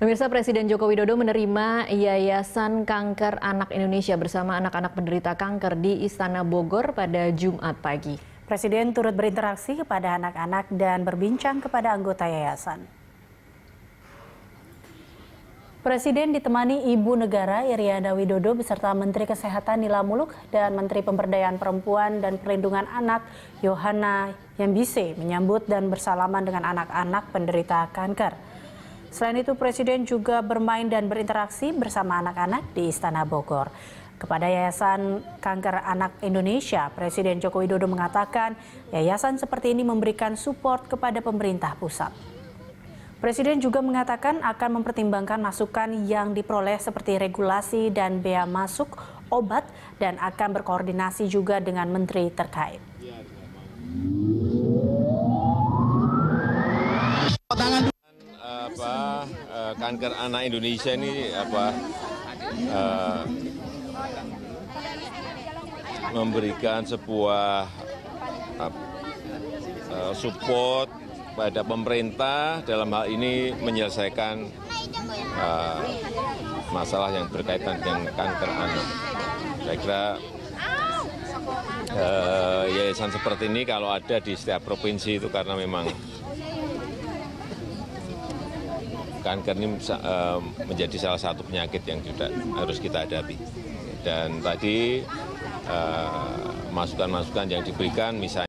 Pemirsa Presiden Joko Widodo menerima Yayasan Kanker Anak Indonesia bersama anak-anak penderita kanker di Istana Bogor pada Jumat pagi. Presiden turut berinteraksi kepada anak-anak dan berbincang kepada anggota yayasan. Presiden ditemani Ibu Negara Iriana Widodo beserta Menteri Kesehatan Nila Muluk dan Menteri Pemberdayaan Perempuan dan Perlindungan Anak Yohana Yambise menyambut dan bersalaman dengan anak-anak penderita kanker. Selain itu, Presiden juga bermain dan berinteraksi bersama anak-anak di Istana Bogor. Kepada Yayasan Kanker Anak Indonesia, Presiden Joko Widodo mengatakan yayasan seperti ini memberikan support kepada pemerintah pusat. Presiden juga mengatakan akan mempertimbangkan masukan yang diperoleh seperti regulasi dan bea masuk, obat, dan akan berkoordinasi juga dengan menteri terkait. kanker anak Indonesia ini apa uh, memberikan sebuah uh, support pada pemerintah dalam hal ini menyelesaikan uh, masalah yang berkaitan dengan kanker anak. Saya kira uh, yayasan seperti ini kalau ada di setiap provinsi itu karena memang kanker ini eh, menjadi salah satu penyakit yang juga harus kita hadapi. Dan tadi eh, masukan-masukan yang diberikan misalnya